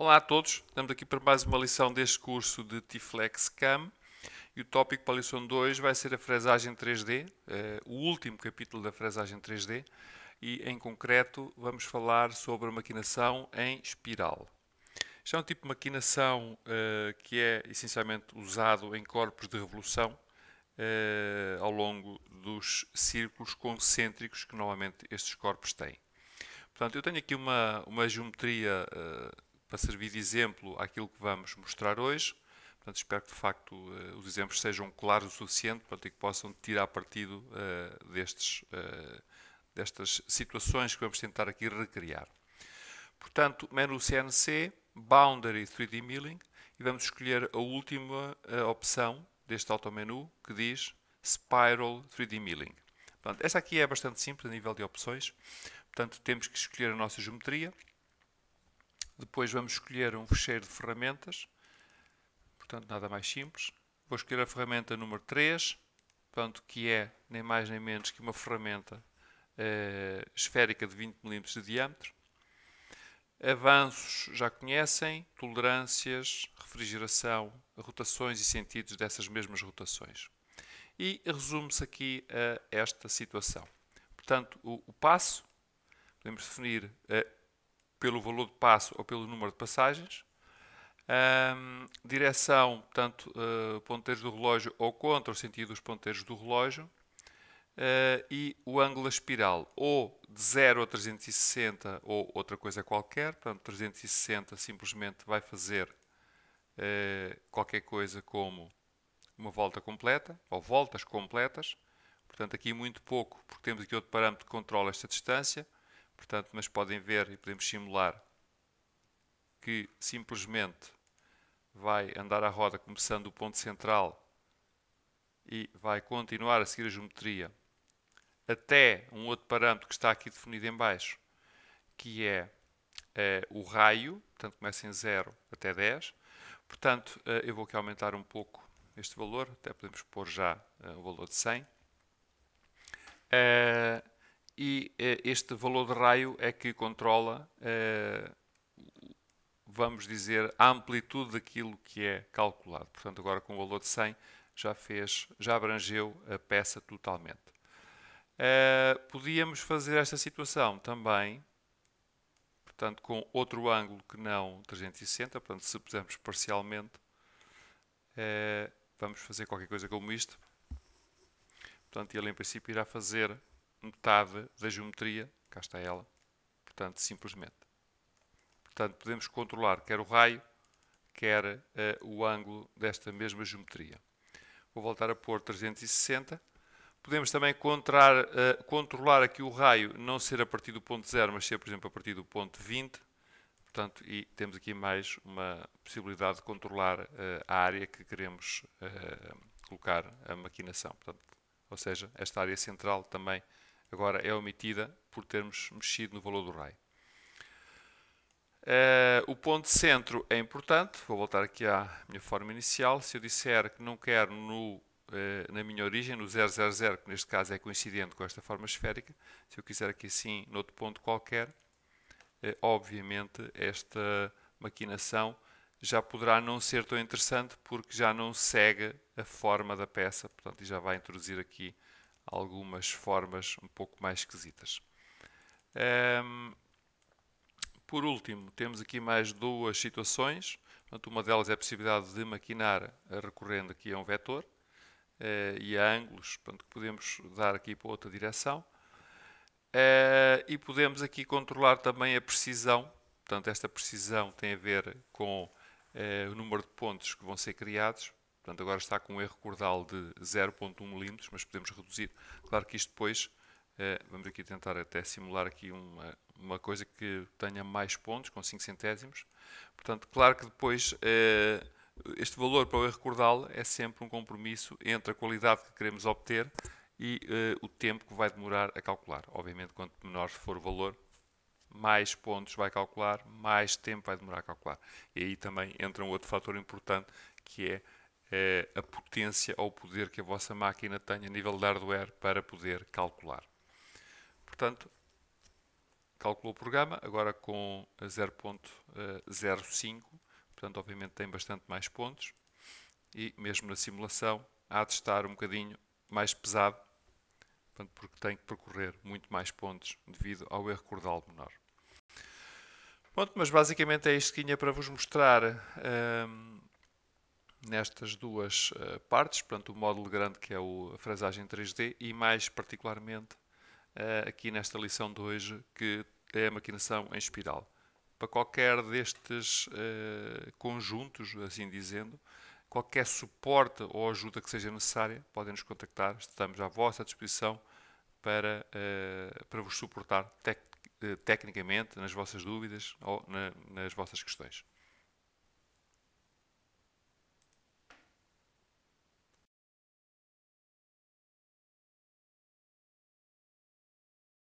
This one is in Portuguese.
Olá a todos, estamos aqui para mais uma lição deste curso de Tiflex Cam e o tópico para a lição 2 vai ser a fresagem 3D, eh, o último capítulo da fresagem 3D e em concreto vamos falar sobre a maquinação em espiral. Isto é um tipo de maquinação eh, que é essencialmente usado em corpos de revolução eh, ao longo dos círculos concêntricos que normalmente estes corpos têm. Portanto, eu tenho aqui uma, uma geometria para servir de exemplo àquilo que vamos mostrar hoje. Portanto, espero que de facto eh, os exemplos sejam claros o suficiente para que possam tirar partido uh, destes, uh, destas situações que vamos tentar aqui recriar. Portanto, menu CNC, Boundary 3D Milling, e vamos escolher a última uh, opção deste automenu que diz Spiral 3D Milling. Portanto, esta aqui é bastante simples a nível de opções. Portanto, temos que escolher a nossa geometria. Depois vamos escolher um fecheiro de ferramentas, portanto nada mais simples. Vou escolher a ferramenta número 3, portanto, que é nem mais nem menos que uma ferramenta eh, esférica de 20 mm de diâmetro. Avanços já conhecem, tolerâncias, refrigeração, rotações e sentidos dessas mesmas rotações. E resume-se aqui a esta situação. Portanto, o, o passo, podemos definir eh, pelo valor de passo ou pelo número de passagens. Um, direção, portanto, uh, ah, ponteiros do relógio ou contra o sentido dos ponteiros do relógio. Uh, e o ângulo espiral, ou de 0 a 360 ou outra coisa qualquer. Portanto, 360 simplesmente vai fazer uh, qualquer coisa como uma volta completa, ou voltas completas. Portanto, aqui muito pouco, porque temos aqui outro parâmetro que controla esta distância. Portanto, mas podem ver e podemos simular que simplesmente vai andar a roda começando do ponto central e vai continuar a seguir a geometria até um outro parâmetro que está aqui definido em baixo, que é, é o raio, portanto começa em 0 até 10. Portanto, eh, eu vou aqui aumentar um pouco este valor, até podemos pôr já eh, o valor de 100 e eh, este valor de raio é que controla, eh, vamos dizer, a amplitude daquilo que é calculado. Portanto, agora com o valor de 100 já fez, já abrangeu a peça totalmente. Eh, podíamos fazer esta situação também, portanto, com outro ângulo que não 360, portanto, se pusermos parcialmente, vamos fazer qualquer coisa como isto. Portanto, ele em princípio irá fazer metade da geometria, cá está ela, portanto, simplesmente. Portanto, podemos controlar quer o raio, quer uh, o ângulo desta mesma geometria. Vou voltar a pôr 360. Podemos também contrar, uh, controlar aqui o raio, não ser a partir do ponto 0, mas ser, por exemplo, a partir do ponto 20. Portanto, e temos aqui mais uma possibilidade de controlar uh, a área que queremos colocar a maquinação. Portanto, ou seja, esta área central também agora é omitida por termos mexido no valor do raio. Uh, o ponto de centro é importante, vou voltar aqui à minha forma inicial. Se eu disser que não quero no, uh, na minha origem, no 000, que neste caso é coincidente com esta forma esférica, se eu quiser aqui sim, noutro ponto qualquer, uh, obviamente esta maquinação já poderá não ser tão interessante porque já não segue a forma da peça, portanto, já vai introduzir aqui algumas formas um pouco mais esquisitas. Um, por último, temos aqui mais duas situações. Portanto, uma delas é a possibilidade de maquinar recorrendo aqui a um vetor uh, e a ângulos portanto, que podemos dar aqui para outra direção. Uh, e podemos aqui controlar também a precisão. Portanto, esta precisão tem a ver com uh, o número de pontos que vão ser criados Portanto, agora está com um erro cordal de 0.1 milímetros, mas podemos reduzir. Claro que isto depois, eh, vamos aqui tentar até simular aqui uma, uma coisa que tenha mais pontos, com 5 centésimos. Portanto, claro que depois eh, este valor para o erro cordal é sempre um compromisso entre a qualidade que queremos obter e eh, o tempo que vai demorar a calcular. Obviamente, quanto menor for o valor, mais pontos vai calcular, mais tempo vai demorar a calcular. E aí também entra um outro fator importante, que é eh, a potência ou o poder que a vossa máquina tem a nível de hardware para poder calcular. Portanto, calculou o programa, agora com 0.05, eh, portanto, obviamente tem bastante mais pontos, e mesmo na simulação há de estar um bocadinho mais pesado, portanto, porque tem que percorrer muito mais pontos devido ao erro cordal menor. Pronto, mas basicamente é isto que tinha para vos mostrar hum, nestas duas uh, partes, portanto o módulo grande que é o, a frasagem 3D e mais particularmente uh, aqui nesta lição de hoje que é a maquinação em espiral. Para qualquer destes uh, conjuntos, assim dizendo, qualquer suporte ou ajuda que seja necessária, podem nos contactar, estamos à vossa disposição para, para vos suportar tec tecnicamente nas vossas dúvidas ou na, nas vossas questões.